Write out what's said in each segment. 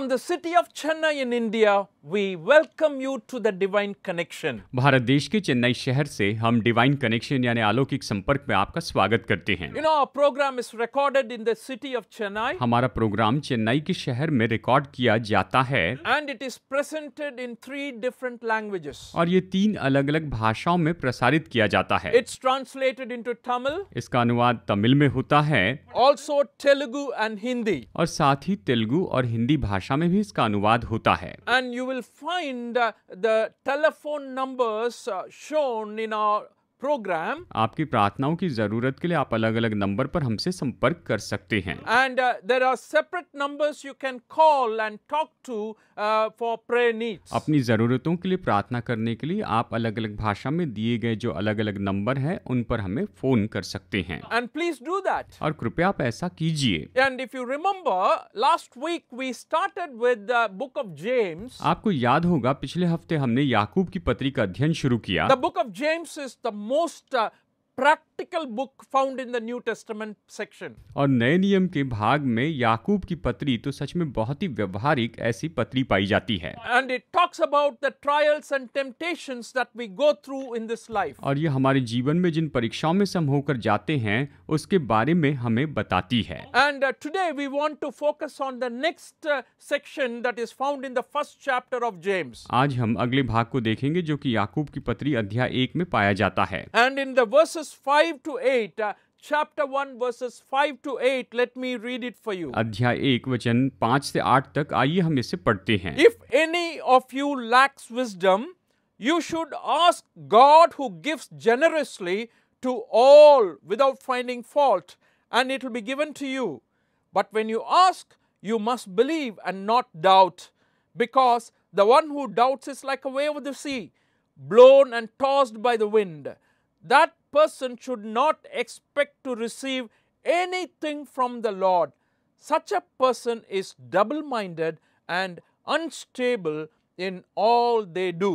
From the city of Chennai in India, we welcome you to the Divine Connection. Bharat देश के चेन्नई शहर से हम डिवाइन कनेक्शन यानी अलौकिक संपर्क में आपका स्वागत करते हैं You know, our program is recorded in the city of Chennai. हमारा प्रोग्राम चेन्नई के शहर में रिकॉर्ड किया जाता है And it is presented in three different languages. और ये तीन अलग अलग भाषाओं में प्रसारित किया जाता है It's translated into Tamil. इसका अनुवाद तमिल में होता है Also Telugu and Hindi. और साथ ही तेलुगु और हिंदी भाषा भाषा में भी इसका अनुवाद होता है and you will find the telephone numbers shown in our programme आपकी प्रार्थनाओं की जरूरत के लिए आप अलग अलग नंबर पर हमसे संपर्क कर सकते हैं and there are separate number you can call and talk to for pray needs अपनी जरूरतों के लिए प्रार्थना करने के लिए आप अलग अलग भाषा में दिए गए जो अलग अलग नंबर है उन पर हमें फोन कर सकते हैं एंड प्लीज डू दैट और कृपया आप ऐसा कीजिए and if you remember last week we started with book of James आपको याद होगा पिछले हफ्ते हमने याकूब की पत्री का अध्ययन शुरू किया the book of James is the most uh, practical book found in the New Testament section और नए नियम के भाग में याकूब की पत्री तो सच में बहुत ही व्यवहारिक ऐसी पत्री पाई जाती है and it talks about the trials and temptations that we go through in this life और ये हमारे जीवन में जिन परीक्षाओं में हम होकर जाते हैं उसके बारे में हमें बताती है and today we want to focus on the next section that is found in the first chapter of James आज हम अगले भाग को देखेंगे जो कि याकूब की पत्री अध्याय एक में पाया जाता है and in the verses verses 5 to 8 uh, chapter 1 verses 5 to 8 let me read it for you अध्याय 1 वचन 5 से 8 तक आइए हम इसे पढ़ते हैं if any of you lacks wisdom you should ask god who gives generously to all without finding fault and it will be given to you but when you ask you must believe and not doubt because the one who doubts is like a wave of the sea blown and tossed by the wind that person should not expect to receive anything from the Lord. Such a person is double minded and unstable in all they do.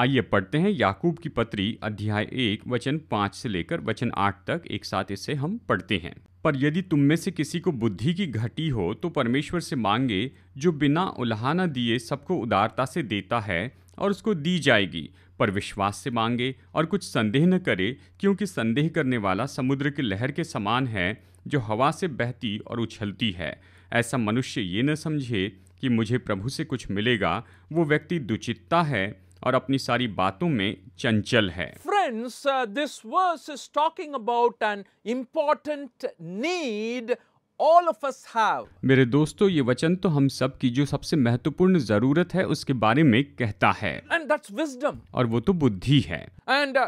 आइए पढ़ते हैं याकूब की पत्री अध्याय एक वचन पाँच से लेकर वचन आठ तक एक साथ इसे हम पढ़ते हैं पर यदि तुम में से किसी को बुद्धि की घटी हो तो परमेश्वर से मांगे जो बिना उल्हाना दिए सबको उदारता से देता है और उसको दी जाएगी पर विश्वास से मांगे और कुछ संदेह न करे क्योंकि संदेह करने वाला समुद्र की लहर के समान है जो हवा से बहती और उछलती है ऐसा मनुष्य ये न समझे कि मुझे प्रभु से कुछ मिलेगा वो व्यक्ति दुचित्ता है और अपनी सारी बातों में चंचल है friends this verse is talking about an important need all of us have मेरे दोस्तों ये वचन तो हम सब की जो सबसे महत्वपूर्ण जरूरत है उसके बारे में कहता है एंड दैट्स विजडम और वो तो बुद्धि है and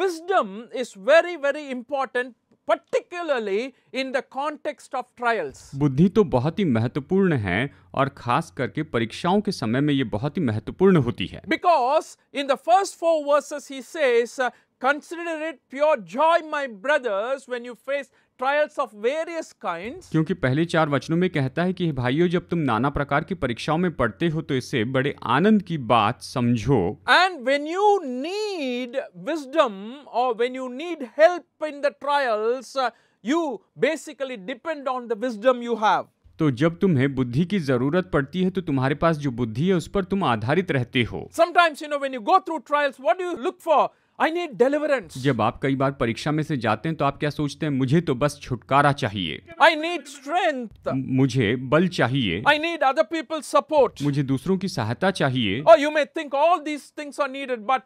wisdom is very very important particularly in the context of trials बुद्धि तो बहुत ही महत्वपूर्ण है और खास करके परीक्षाओं के समय में ये बहुत ही महत्वपूर्ण होती है because in the first four verses he says Consider it pure joy, my brothers, when you face trials of various kinds क्योंकि पहले चार वचनों में कहता है कि भाइयों जब तुम नाना प्रकार की परीक्षाओं में पढ़ते हो तो इसे बड़े आनंद की बात समझो and when you need wisdom और when you need help in the trials you basically depend on the wisdom you have तो जब तुम्हें बुद्धि की जरूरत पड़ती है तो तुम्हारे पास जो बुद्धि है उस पर तुम आधारित रहते हो sometimes you know when you go through trials what do you look for I need deliverance जब आप कई बार परीक्षा में से जाते हैं तो आप क्या सोचते हैं मुझे तो बस छुटकारा चाहिए आई नीड स्ट्रेंथ मुझे बल चाहिए I need other people support मुझे दूसरों की सहायता चाहिए और you may think all these things are needed but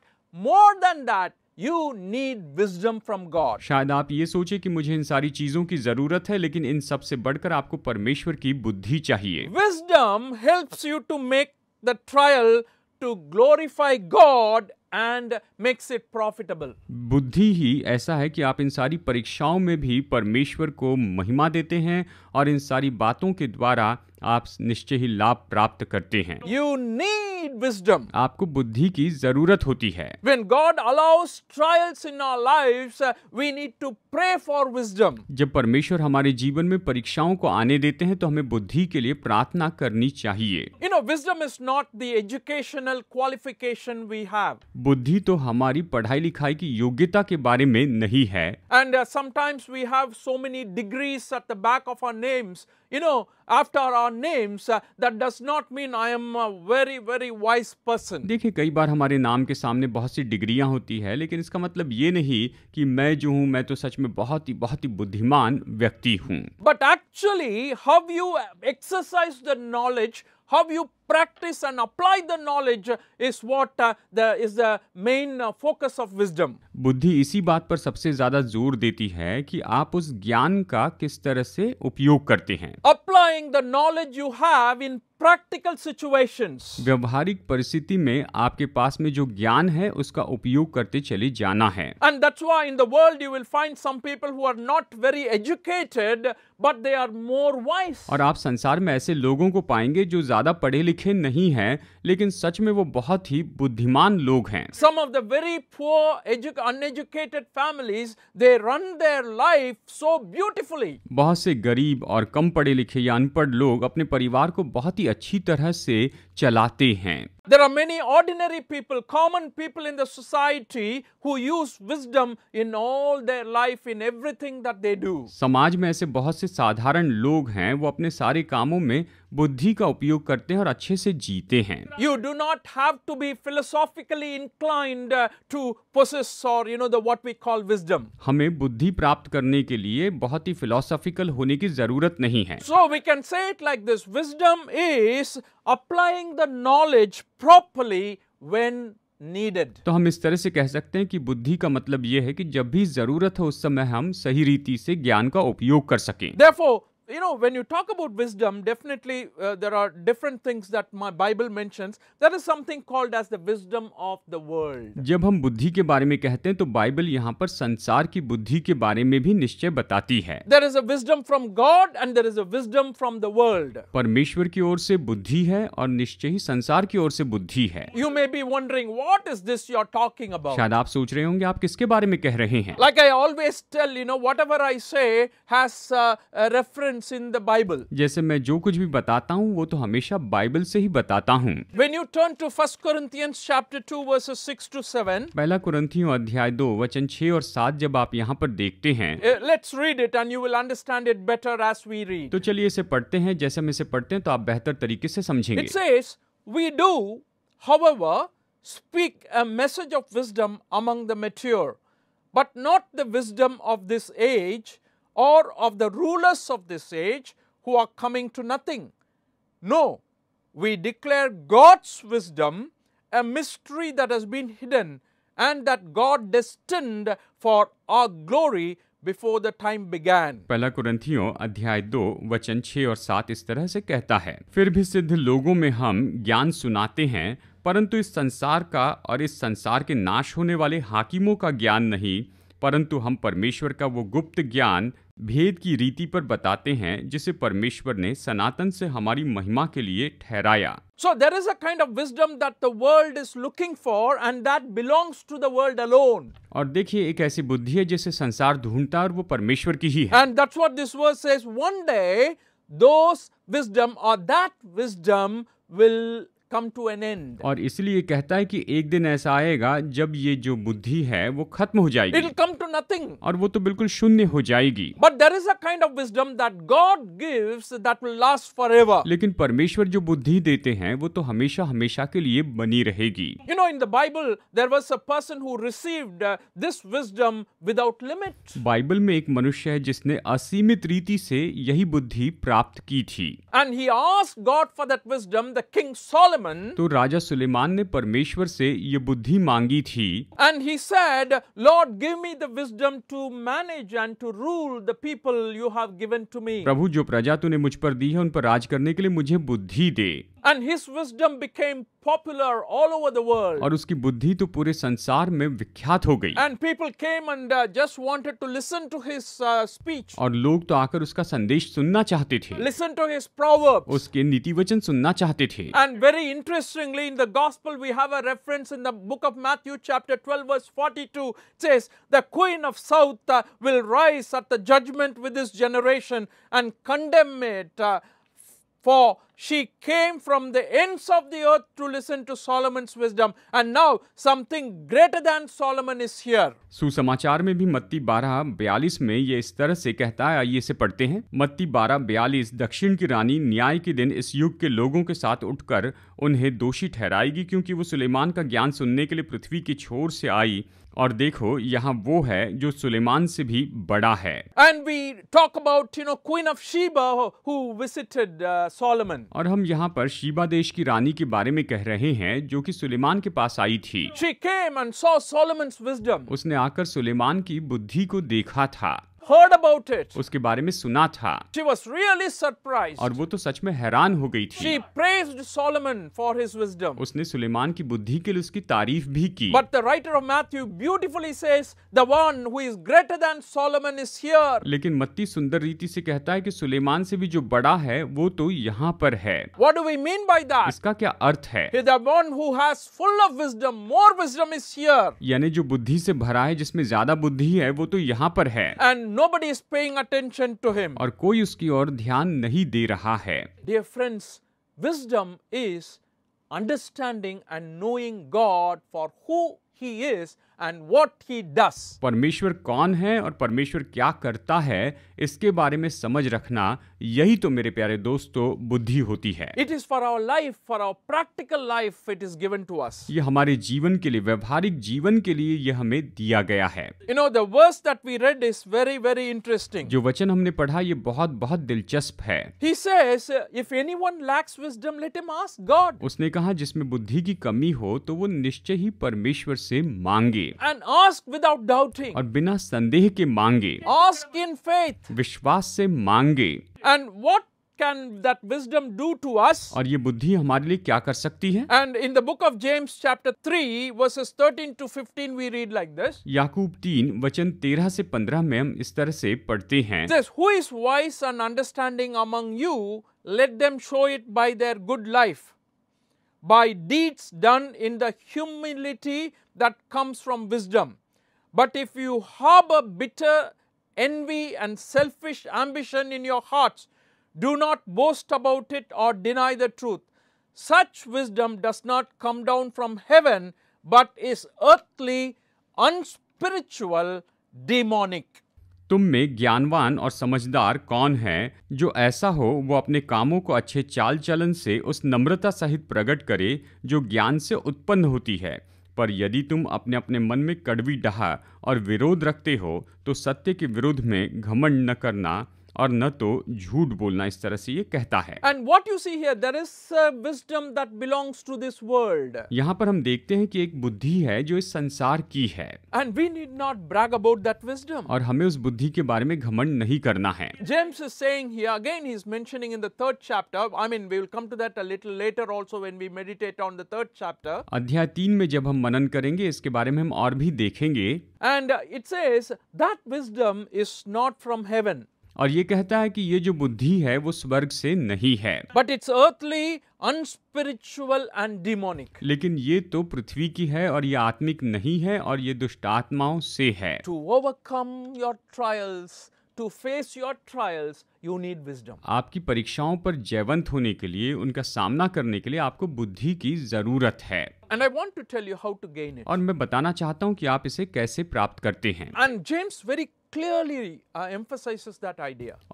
more than that you need wisdom from God शायद आप ये सोचे कि मुझे इन सारी चीजों की जरूरत है लेकिन इन सब से बढ़कर आपको परमेश्वर की बुद्धि चाहिए wisdom helps you to make the trial to glorify God and makes it profitable बुद्धि ही ऐसा है कि आप इन सारी परीक्षाओं में भी परमेश्वर को महिमा देते हैं और इन सारी बातों के द्वारा आप निश्चय ही लाभ प्राप्त करते हैं यू नीड विजडम आपको बुद्धि की जरूरत होती है When God allows trials in our lives, uh, we need to pray for wisdom. जब परमेश्वर हमारे जीवन में परीक्षाओं को आने देते हैं तो हमें बुद्धि के लिए प्रार्थना करनी चाहिए you know wisdom is not the educational qualification we have बुद्धि तो हमारी पढ़ाई लिखाई की योग्यता के बारे में नहीं है and sometimes we have so many degrees at the back of our names you know, after our names, uh, that does not mean I am a very very wise person. देखिए kai bar hamare naam ke samne bahut si degreeyan hoti hai lekin iska matlab ye nahi ki main jo hu main to sach mein bahut hi bahut hi buddhiman vyakti hu But actually, how you exercise the knowledge, how you practice and apply the knowledge is what uh, the is the main uh, focus of wisdom बुद्धि इसी बात पर सबसे ज्यादा जोर देती है कि आप उस ज्ञान का किस तरह से उपयोग करते हैं applying the knowledge you have in practical situations व्यवहारिक परिस्थिति में आपके पास में जो ज्ञान है उसका उपयोग करते चले जाना है and that's why in the world you will find some people who are not very educated but they are more wise और आप संसार में ऐसे लोगों को पाएंगे जो ज्यादा पढ़े लिखे लिखे नहीं हैं लेकिन सच में वो बहुत ही बुद्धिमान लोग हैं some of the very poor uneducated families they run their life so beautifully बहुत से गरीब और कम पढ़े लिखे या अनपढ़ लोग अपने परिवार को बहुत ही अच्छी तरह से चलाते हैं there are many ordinary people common people in the society who use wisdom in all their life in everything that they do समाज में ऐसे बहुत से साधारण लोग हैं वो अपने सारे कामों में बुद्धि का उपयोग करते हैं और अच्छे से जीते हैं you do not have to be philosophically inclined to possess or you know the what we call wisdom हमें बुद्धि प्राप्त करने के लिए बहुत ही philosophical होने की जरूरत नहीं है so we can say it like this wisdom is applying the knowledge properly when needed तो हम इस तरह से कह सकते हैं कि बुद्धि का मतलब यह है कि जब भी जरूरत हो उस समय हम सही रीति से ज्ञान का उपयोग कर सकें therefore you know when you talk about wisdom definitely uh, there are different things that my bible mentions there is something called as the wisdom of the world जब हम बुद्धि के बारे में कहते हैं तो बाइबल यहाँ पर संसार की बुद्धि के बारे में भी निश्चय बताती है there is a wisdom from god and there is a wisdom from the world परमेश्वर की ओर से बुद्धि है और निश्चय ही संसार की ओर से बुद्धि है you may be wondering what is this you're talking about शायद आप सोच रहे होंगे आप किसके बारे में कह रहे हैं like i always tell you know whatever i say has uh, a reference statements in the Bible. जैसे मैं जो कुछ भी बताता हूँ वो तो हमेशा बाइबल से ही बताता हूँ When you turn to 1 Corinthians chapter 2 verses 6 to 7. पहला कुरंथियों अध्याय 2 वचन 6 और 7 जब आप यहाँ पर देखते हैं let's read it and you will understand it better as we read तो चलिए इसे पढ़ते हैं जैसे हम इसे पढ़ते हैं तो आप बेहतर तरीके से समझेंगे it says we do however speak a message of wisdom among the mature but not the wisdom of this age or of the rulers of this age who are coming to nothing. No, we declare God's wisdom, a mystery that has been hidden and that God destined for our glory before the time began. पहला कुरंथियों अध्याय दो वचन छः और सात इस तरह से कहता है फिर भी सिद्ध लोगों में हम ज्ञान सुनाते हैं परंतु इस संसार का और इस संसार के नाश होने वाले हाकिमों का ज्ञान नहीं परंतु हम परमेश्वर का वो गुप्त ज्ञान भेद की रीति पर बताते हैं जिसे परमेश्वर ने सनातन से हमारी महिमा के लिए ठहराया so there is add of wisdom that the world is looking for and that belongs to the alone और देखिए एक ऐसी बुद्धि है जिसे संसार ढूंढता और वो परमेश्वर की ही है and that's this verse says one day those wisdom और that wisdom will come to an end और इसलिए कहता है कि एक दिन ऐसा आएगा जब ये जो बुद्धि है वो खत्म हो जाएगी इट कम टू नथिंग और वो तो बिल्कुल शून्य हो जाएगी but there is a of wisdom that God gives that will last forever लेकिन परमेश्वर जो बुद्धि देते हैं वो तो हमेशा हमेशा के लिए बनी रहेगी you know in the Bible there was a person who received this wisdom without limit Bible में एक मनुष्य है जिसने असीमित रीति से यही बुद्धि प्राप्त की थी and he asked God for that wisdom the king Saul Solomon, तो राजा सुलेमान ने परमेश्वर से ये बुद्धि मांगी थी and he said Lord give me the wisdom to manage and to rule the people you have given to me प्रभु जो प्रजा तूने मुझ पर दी है उन पर राज करने के लिए मुझे बुद्धि दे and his wisdom became popular all over the world. और उसकी बुद्धि तो पूरे संसार में विख्यात हो गई. And people came and uh, just wanted to listen to his uh, speech. और लोग तो आकर उसका संदेश सुनना चाहते थे. Listen to his proverbs. उसके नीति वचन सुनना चाहते थे. And very interestingly in the gospel we have a reference in the book of Matthew chapter 12 verse 42 says the queen of south uh, will rise at the judgment with this generation and condemn it uh, for she came from the ends of the earth to listen to Solomon's wisdom and now something greater than Solomon is here. सुसमाचार में भी मत्ती 12 42 में ये इस तरह से कहता है आइए इसे पढ़ते हैं मत्ती 12 42 दक्षिण की रानी न्याय के दिन इस युग के लोगों के साथ उठकर उन्हें दोषी ठहराएगी क्योंकि वो सुलेमान का ज्ञान सुनने के लिए पृथ्वी की छोर से आई और देखो यहाँ वो है जो सुलेमान से भी बड़ा है and we talk about you know queen of Sheba who visited Solomon और हम यहाँ पर शीबा देश की रानी के बारे में कह रहे हैं जो कि सुलेमान के पास आई थी She came and saw Solomon's wisdom. उसने आकर सुलेमान की बुद्धि को देखा था heard about it. उसके बारे में सुना था She was really surprised. और वो तो सच में हैरान हो गई थी She praised Solomon for his wisdom. उसने सुलेमान की बुद्धि के लिए उसकी तारीफ भी की But the writer of Matthew beautifully says, the one who is greater than Solomon is here. लेकिन मत्ती सुंदर रीति से कहता है कि सुलेमान से भी जो बड़ा है वो तो यहाँ पर है What do we mean by that? इसका क्या अर्थ है The one who has full of wisdom, more wisdom is here. यानी जो बुद्धि से भरा है जिसमें ज्यादा बुद्धि है वो तो यहाँ पर है And nobody is paying attention to him aur koi uski aur dhyan nahi de dear friends wisdom is understanding and knowing god for who he is and what he does परमेश्वर कौन है और परमेश्वर क्या करता है इसके बारे में समझ रखना यही तो मेरे प्यारे दोस्तों बुद्धि होती है it is for our life for our practical life it is given to us ये हमारे जीवन के लिए व्यवहारिक जीवन के लिए यह हमें दिया गया है you know there's that we read is very very interesting जो वचन हमने पढ़ा ये बहुत बहुत दिलचस्प है He says, If anyone lacks wisdom, let him ask God. उसने कहा जिसमें बुद्धि की कमी हो तो वो निश्चय ही परमेश्वर से मांगे एंड आस्क विदाउट डाउटिंग और बिना संदेह के मांगे आस्क इन फेथ विश्वास से मांगे and what can that wisdom do to us और ये बुद्धि हमारे लिए क्या कर सकती है and in the book of James chapter three verses thirteen to fifteen we read like this याकूब तीन वचन तेरह से पंद्रह में हम इस तरह से पढ़ते हैं this who is wise and understanding among you let them show it by their good life by deeds done in the humility that comes from wisdom. But if you harbor bitter envy and selfish ambition in your hearts, do not boast about it or deny the truth. Such wisdom does not come down from heaven, but is earthly, unspiritual, demonic. तुम में ज्ञानवान और समझदार कौन है जो ऐसा हो वो अपने कामों को अच्छे चाल चलन से उस नम्रता सहित प्रकट करे जो ज्ञान से उत्पन्न होती है पर यदि तुम अपने अपने मन में कड़वी डहा और विरोध रखते हो तो सत्य के विरोध में घमंड न करना और न तो झूठ बोलना इस तरह से ये कहता है and what you see here there is wisdom that belongs to this world यहाँ पर हम देखते हैं कि एक बुद्धि है जो इस संसार की है and we need not brag about that wisdom और हमें उस बुद्धि के बारे में घमंड नहीं करना है James is saying here again he is mentioning in the third chapter I mean we will come to that a little later also when we meditate on the third chapter अध्याय 3 में जब हम मनन करेंगे इसके बारे में हम और भी देखेंगे and it says that wisdom is not from heaven और ये कहता है कि ये जो बुद्धि है वो स्वर्ग से नहीं है but it's earthly unspiritual and demonic लेकिन ये तो पृथ्वी की है और ये आत्मिक नहीं है और ये दुष्ट आत्माओं से है to overcome your trials to face your trials you need wisdom आपकी परीक्षाओं पर जयवंत होने के लिए उनका सामना करने के लिए आपको बुद्धि की जरूरत है and I want to tell you how to gain और मैं बताना चाहता हूँ कि आप इसे कैसे प्राप्त करते हैं एंड जेम्स वेरी Uh,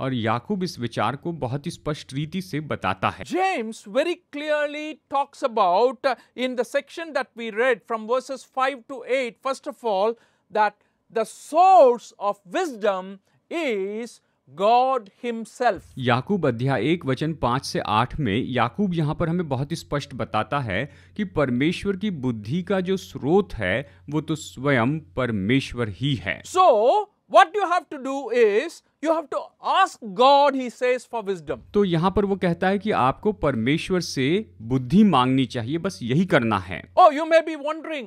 और याकूब इस विचार को बहुत ही स्पष्ट रीति से बताता है James very clearly talks about in the section that we read from verses five to eight first of all that the source of wisdom is God himself याकूब अध्याय एक वचन पांच से आठ में याकूब यहाँ पर हमें बहुत स्पष्ट बताता है कि परमेश्वर की बुद्धि का जो स्रोत है वो तो स्वयं परमेश्वर ही है so so, What you have to do is you have to ask God he says for wisdom तो यहाँ पर वो कहता है कि आपको परमेश्वर से बुद्धि मांगनी चाहिए बस यही करना है oh you may be wondering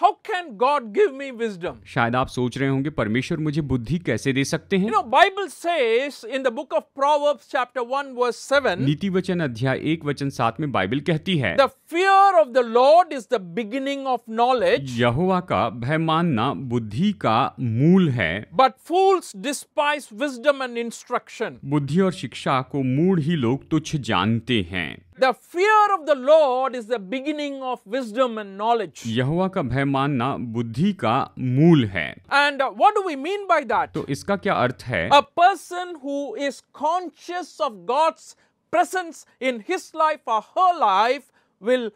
how can God give me wisdom शायद आप सोच रहे होंगे परमेश्वर मुझे बुद्धि कैसे दे सकते हैं Bible says in the book of proverbs chapter 1 verse 7 नीति वचन अध्याय 1 वचन 7 में बाइबल कहती है the fear of the Lord is the beginning of knowledge यहोवा का भय मानना बुद्धि का मूल है but fools despise wisdom wisdom and instruction बुद्धि और शिक्षा को मूड ही लोग तुच्छ जानते हैं the fear of the Lord is the beginning of wisdom and knowledge यहुआ का भय मानना बुद्धि का मूल है and what do we mean by that तो इसका क्या अर्थ है a person who is conscious of God's presence in his life और her life will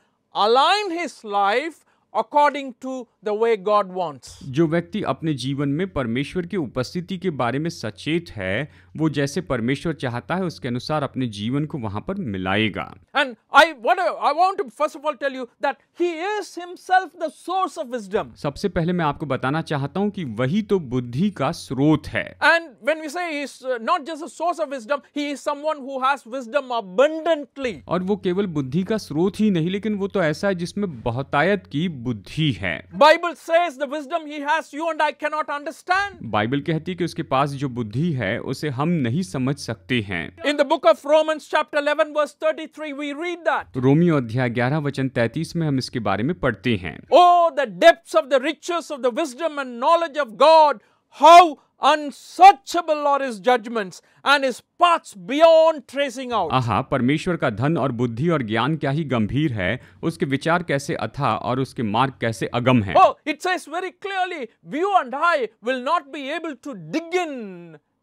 align his life according to the way God wants. जो व्यक्ति अपने जीवन में परमेश्वर की उपस्थिति के बारे में सचेत है वो जैसे परमेश्वर चाहता है उसके अनुसार अपने जीवन को वहां पर मिलाएगा And I want to, I want to first of all tell you that he is himself the source of wisdom. सबसे पहले मैं आपको बताना चाहता हूँ कि वही तो बुद्धि का स्रोत है And when we say he is not just a source of wisdom, he is someone who has wisdom abundantly. और वो केवल बुद्धि का स्रोत ही नहीं लेकिन वो तो ऐसा है जिसमें बहुतायत की बुद्धि है But Bible says the wisdom he has you and I can not understand Bible कहती कि उसके पास जो बुद्धि है उसे हम नहीं समझ सकते हैं in the book of Roman chapter 11 verse 33 we read that रोमियो अध्याय 11 वचन 33 में हम इसके बारे में पढ़ते हैं oh the depths of the riches of the wisdom and knowledge of God how unsearchable are his judgments and his paths beyond tracing out. aha parmeshwar ka dhan aur buddhi aur gyan kya hi gambhir hai uske vichar kaise atha aur uske marg kaise agam hai oh, it says very clearly you and I will not be able to dig in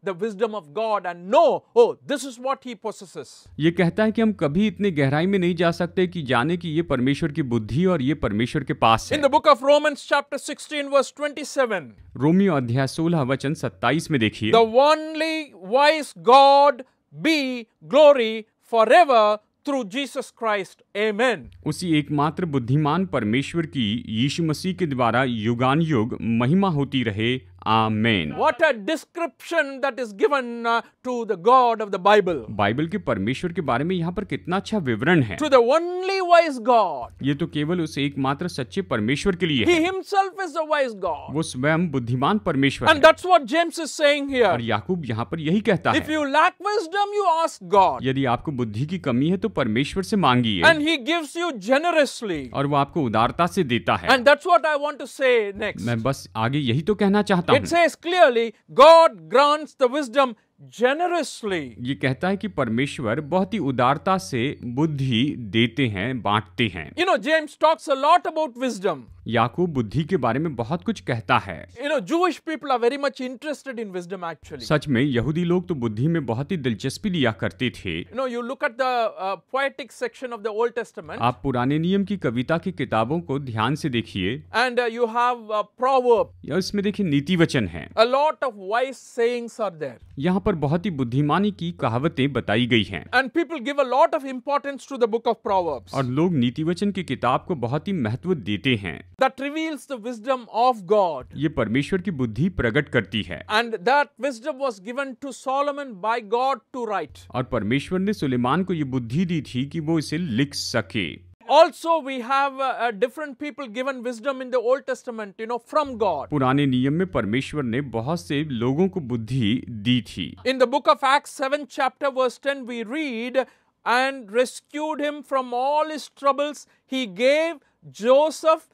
the wisdom of God and know, oh, this is what he possesses. ये कहता है कि हम कभी इतने गहराई में नहीं जा सकते कि जाने कि ये परमेश्वर की बुद्धि और ये परमेश्वर के पास है. In the book of Romans chapter 16 verse 27. रोमियो अध्याय 16 वचन 27 में देखिए. The only wise God be glory forever through Jesus Christ amen उसी एकमात्र बुद्धिमान परमेश्वर की यीशु मसीह के द्वारा युगान युग महिमा होती रहे आमेन what a description that is given to the God of the Bible Bible के परमेश्वर के बारे में यहाँ पर कितना अच्छा विवरण है to the only wise God ये तो केवल उस एकमात्र सच्चे परमेश्वर के लिए ही himself is the wise God वो स्वयं बुद्धिमान परमेश्वर and that's what James is saying here और याकूब यहाँ पर यही कहता है if you lack wisdom you ask God यदि आपको बुद्धि की कमी है तो परमेश्वर से मांगिए and he gives you generously और वो आपको उदारता से देता है and that's what I want to say next मैं बस आगे यही तो कहना चाहता It says clearly, God grants the wisdom generously. ये कहता है कि परमेश्वर बहुत ही उदारता से बुद्धि देते हैं बांटते हैं You know, James talks a lot about wisdom. याकूब बुद्धि के बारे में बहुत कुछ कहता है सच में यहूदी लोग तो बुद्धि में बहुत ही दिलचस्पी लिया करते थे सेक्शन ऑफ द ओल्ड आप पुराने नियम की कविता की किताबों को ध्यान से देखिए एंड यू हैव प्रोवर्ब इसमें देखिए नीति वचन है लॉट ऑफ वाइस सेइंग्स यहाँ पर बहुत ही बुद्धिमानी की कहावतें बताई गई हैं and people give a lot of importance to the book of proverbs और लोग नीति वचन की किताब को बहुत ही महत्व देते हैं that reveals the wisdom of God. ये परमेश्वर की बुद्धि प्रकट करती है. And that wisdom was given to Solomon by God to write. और परमेश्वर ने सुलेमान को ये बुद्धि दी थी कि वो इसे लिख सके. Also, we have uh, uh, different people given wisdom in the Old Testament, you know, from God. पुराने नियम में परमेश्वर ने बहुत से लोगों को बुद्धि दी थी. In the book of Acts 7 chapter verse 10 we read and rescued him from all his troubles he gave Joseph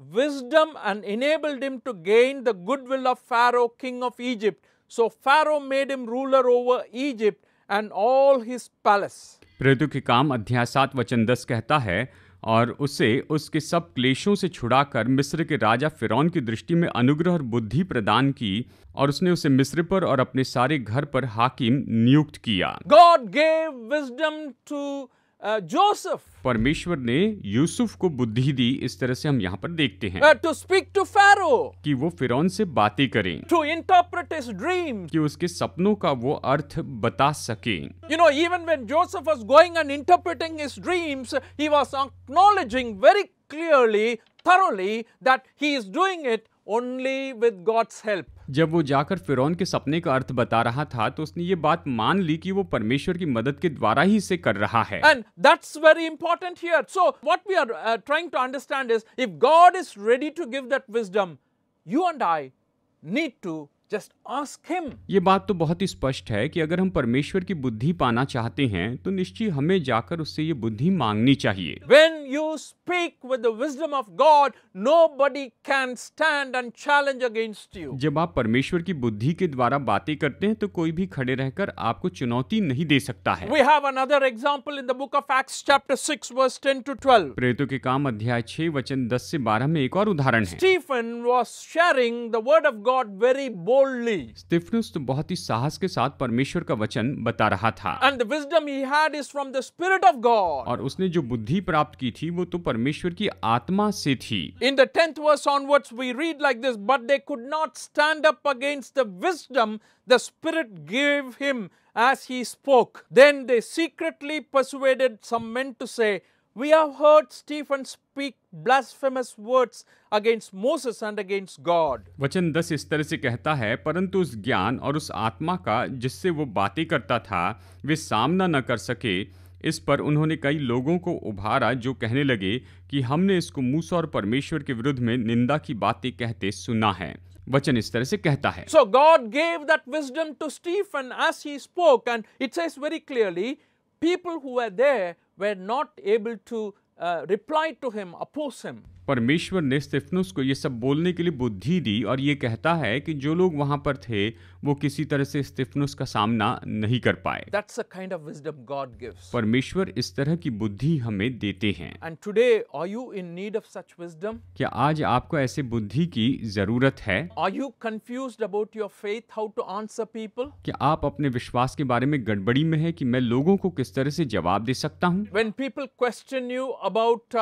wisdom and enabled him to gain the goodwill of Pharaoh, king of Egypt. So Pharaoh made him ruler over Egypt and all his palace. प्रेतु के काम अध्याय सात वचन दस कहता है और उसे उसके सब क्लेशों से छुड़ाकर मिस्र के राजा फिरौन की दृष्टि में अनुग्रह और बुद्धि प्रदान की और उसने उसे मिस्र पर और अपने सारे घर पर हाकिम नियुक्त किया God gave wisdom to Joseph परमेश्वर ने यूसुफ को बुद्धि दी इस तरह से हम यहाँ पर देखते हैं टू स्पीक टू फेरो कि वो फिर से बातें करें टू इंटरप्रेट हिज ड्रीम कि उसके सपनों का वो अर्थ बता सके you know even when Joseph was going and interpreting his dreams he was acknowledging very clearly thoroughly that he is doing it only with God's help जब वो जाकर फिरौन के सपने का अर्थ बता रहा था तो उसने ये बात मान ली कि वो परमेश्वर की मदद के द्वारा ही इसे कर रहा है and that's very important here so what we are trying to understand is if God is ready to give that wisdom you and I need to just ask him ये बात तो बहुत ही स्पष्ट है कि अगर हम परमेश्वर की बुद्धि पाना चाहते हैं तो निश्चित हमें जाकर उससे ये बुद्धि मांगनी चाहिए when you speak with of God nobody can stand and challenge against you जब आप परमेश्वर की बुद्धि के द्वारा बातें करते हैं तो कोई भी खड़े रहकर आपको चुनौती नहीं दे सकता है we have another example in the book of acts chapter 6 verse 10 to 12 प्रेरितों के काम अध्याय छह वचन दस ऐसी बारह में एक और उदाहरण Stephen was sharing the of God very bold boldly. स्तिफनुस तो बहुत ही साहस के साथ परमेश्वर का वचन बता रहा था And the wisdom he had is from the Spirit of God. और उसने जो बुद्धि प्राप्त की थी वो तो परमेश्वर की आत्मा से थी In the 10th verse onwards we read like this, but they could not stand up against the wisdom the Spirit gave him as he spoke. Then they secretly persuaded some men to say, We have heard Stephen speak blasphemous words against Moses and against God. वचन दस इस तरह से कहता है परंतु उस ज्ञान और उस आत्मा का जिससे वो बातें करता था वे सामना न कर सके इस पर उन्होंने कई लोगों को उभारा जो कहने लगे कि हमने इसको मूसा और परमेश्वर के विरुद्ध में निंदा की बातें कहते सुना है वचन इस तरह से कहता है so God gave that wisdom to Stephen as he spoke and it says very clearly people who are there were not able to uh, reply to him, oppose him. परमेश्वर ने स्टेफनुस को ये सब बोलने के लिए बुद्धि दी और ये कहता है कि जो लोग वहाँ पर थे वो किसी तरह से स्टिफन का सामना नहीं कर पाए kind of परमेश्वर इस तरह की बुद्धि हमें देते हैं today, क्या आज आपको ऐसे बुद्धि की जरूरत है faith, क्या आप अपने विश्वास के बारे में गड़बड़ी में है कि मैं लोगों को किस तरह से जवाब दे सकता हूँ when people question you about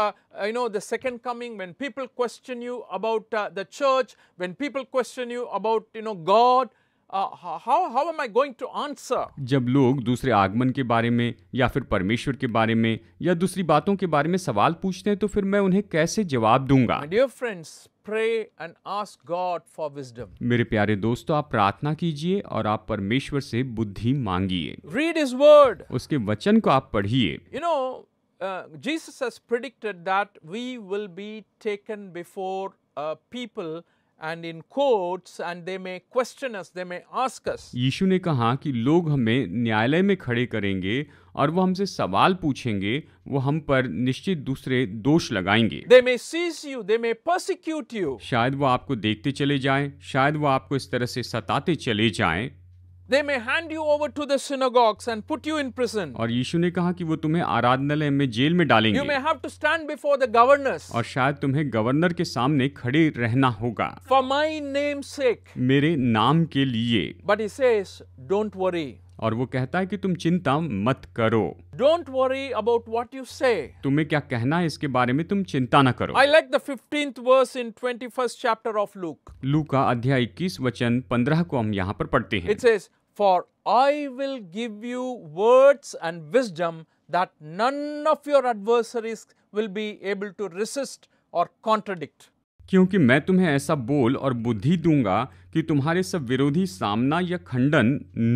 you know the second coming when people question you about the church when people question you about you know God how how am I going to answer जब लोग दूसरे आगमन के बारे में या फिर परमेश्वर के बारे में या दूसरी बातों के बारे में सवाल पूछते हैं तो फिर मैं उन्हें कैसे जवाब दूंगा dear friends pray and ask God for wisdom मेरे प्यारे दोस्तों आप प्रार्थना कीजिए और आप परमेश्वर से बुद्धि मांगिए रीड इज वर्ड उसके वचन को आप पढ़िए you know Jesus has predicted that we will be taken before people and in courts and they may question us they may ask us Yeshu ने कहा कि लोग हमें न्यायालय में खड़े करेंगे और वो हमसे सवाल पूछेंगे वो हम पर निश्चित दूसरे दोष लगाएंगे they may seize you they may persecute you शायद वो आपको देखते चले जाएं शायद वो आपको इस तरह से सताते चले जाएं They may hand you over to the synagogues and put you in prison. aur yeshu ne kaha ki wo tumhe आराधनालय mein jail mein dalenge You may have to stand before the governors. aur shayad tumhe governor ke samne khade rehna hoga For my name sake. mere naam ke liye But he says, don't worry. और वो कहता है कि तुम चिंता मत करो don't worry about what you say तुम्हें क्या कहना है इसके बारे में तुम चिंता ना करो I like the fifteenth verse in twenty first chapter of Luke लू का अध्याय इक्कीस वचन पंद्रह को हम यहाँ पर पढ़ते हैं it's for I will give you words and wisdom that none of your adversaries will be able to resist or contradict. क्योंकि मैं तुम्हें ऐसा बोल और बुद्धि दूंगा कि तुम्हारे सब विरोधी सामना या खंडन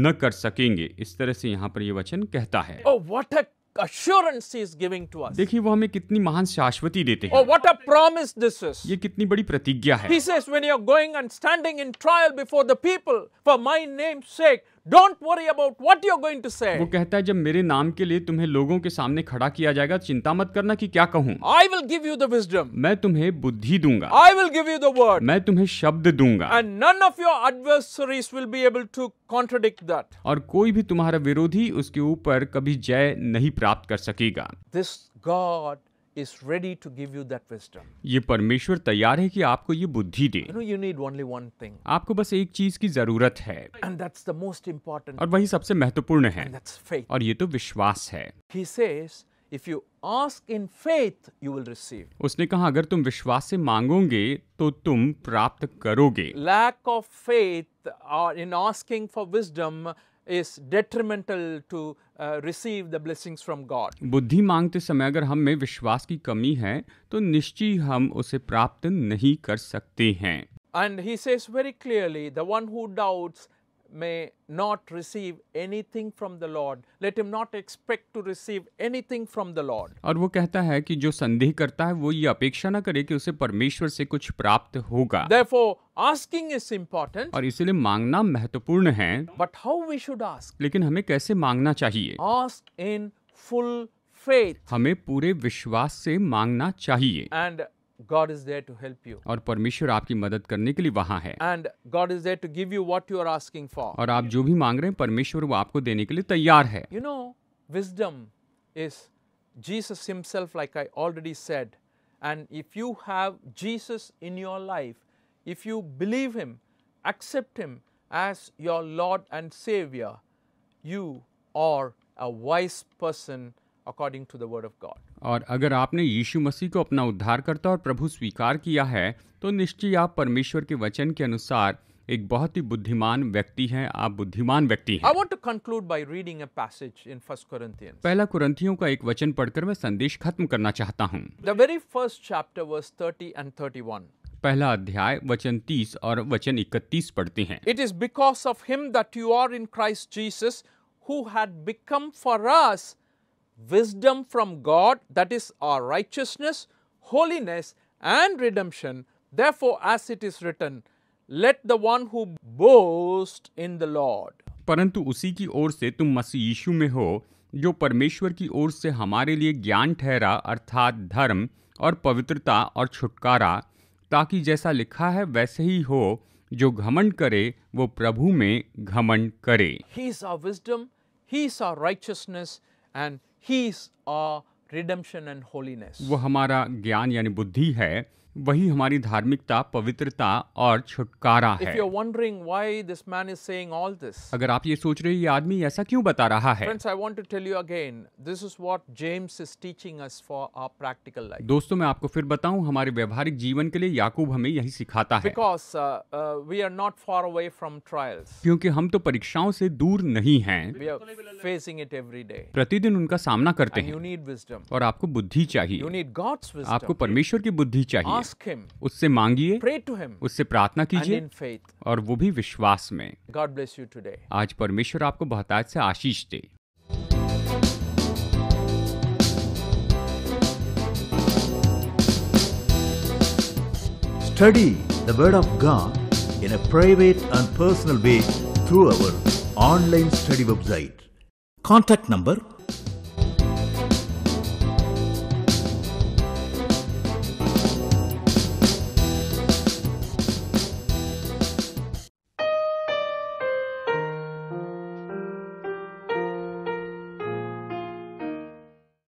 न कर सकेंगे इस तरह से यहाँ पर यह वचन कहता है oh, what a देखिए वो हमें कितनी महान शाश्वती देते हैं। What a promise this is. ये कितनी बड़ी प्रतिज्ञा है। He says when you are going and standing in trial before the people for my name's sake don't worry about what you going to say वो कहता है जब मेरे नाम के लिए तुम्हें लोगों के सामने खड़ा किया जाएगा चिंता मत करना कि क्या कहूँ I will give you the wisdom मैं तुम्हें बुद्धि दूंगा I will give you the word मैं तुम्हें शब्द दूंगा and none of your adversaries will be able to contradict that और कोई भी तुम्हारा विरोधी उसके ऊपर कभी जय नहीं प्राप्त कर सकेगा this God is ready to give you that wisdom. ये परमेश्वर तैयार है कि आपको ये बुद्धि दे you know, you need only one thing. आपको बस एक चीज की जरूरत है And that's the most important और वही सबसे महत्वपूर्ण है And that's faith. और ये तो विश्वास है He says, If you ask in faith, you will receive. उसने कहा अगर तुम विश्वास से मांगोगे तो तुम प्राप्त करोगे Lack of faith or in asking for wisdom is detrimental to uh, receive the blessings from God. बुद्धि मांगते समय अगर हम में विश्वास की कमी है तो निश्चय हम उसे प्राप्त नहीं कर सकते हैं. And he says very clearly, the one who doubts may not receive anything from the Lord. Let him not expect to receive anything from the Lord. और वो कहता है कि जो संदेह करता है वो ये अपेक्षा ना करे कि उसे परमेश्वर से कुछ प्राप्त होगा Therefore, asking is important. और इसलिए मांगना महत्वपूर्ण है But how we should ask? लेकिन हमें कैसे मांगना चाहिए Ask in full faith. हमें पूरे विश्वास से मांगना चाहिए And God is there to help you. और परमेश्वर आपकी मदद करने के लिए वहाँ है And God is there to give you what you are asking for. और आप जो भी मांग रहे हैं परमेश्वर वो आपको देने के लिए तैयार है You know, wisdom is Jesus himself, like I already said. And if you have Jesus in your life, if you believe him, accept him as your Lord and Savior, you are a wise person according to the word of God और अगर आपने यीशु मसीह को अपना उद्धारकर्ता और प्रभु स्वीकार किया है तो निश्चय आप परमेश्वर के वचन के अनुसार एक बहुत ही बुद्धिमान व्यक्ति हैं आप बुद्धिमान व्यक्ति हैं I want to conclude by reading a passage in first Corinthians पहला कुरंथियों का एक वचन पढ़कर मैं संदेश खत्म करना चाहता हूं The very first chapter was 30 and 31 पहला अध्याय वचन 30 और वचन 31 पढ़ते हैं it is because of him that you are in Christ Jesus who had become for us wisdom from God, that is our righteousness, holiness, and redemption. Therefore, as it is written, let the one who boast in the Lord. परंतु उसी की ओर से तुम मसीह यीशु में हो जो परमेश्वर की ओर से हमारे लिए ज्ञान ठहरा अर्थात धर्म और पवित्रता और छुटकारा ताकि जैसा लिखा है वैसे ही हो जो घमंड करे वो प्रभु में घमंड करे he is our wisdom he is our righteousness and he is a redemption and holiness वो हमारा ज्ञान यानी बुद्धि है वही हमारी धार्मिकता पवित्रता और छुटकारा है this, अगर आप ये सोच रहे ये आदमी ऐसा क्यों बता रहा है again, दोस्तों मैं आपको फिर बताऊं हमारे व्यवहारिक जीवन के लिए याकूब हमें यही सिखाता है Because, uh, uh, क्योंकि हम तो परीक्षाओं से दूर नहीं हैं प्रतिदिन उनका सामना करते हैं और आपको बुद्धि चाहिए आपको परमेश्वर की बुद्धि चाहिए him, उससे मांगिए उससे प्रार्थना कीजिए और वो भी विश्वास में गॉड ब्लेस यू टूडे आज परमेश्वर आपको बहुत आज से आशीष दे Study the Word of God in a private and personal way through our online study website. Contact number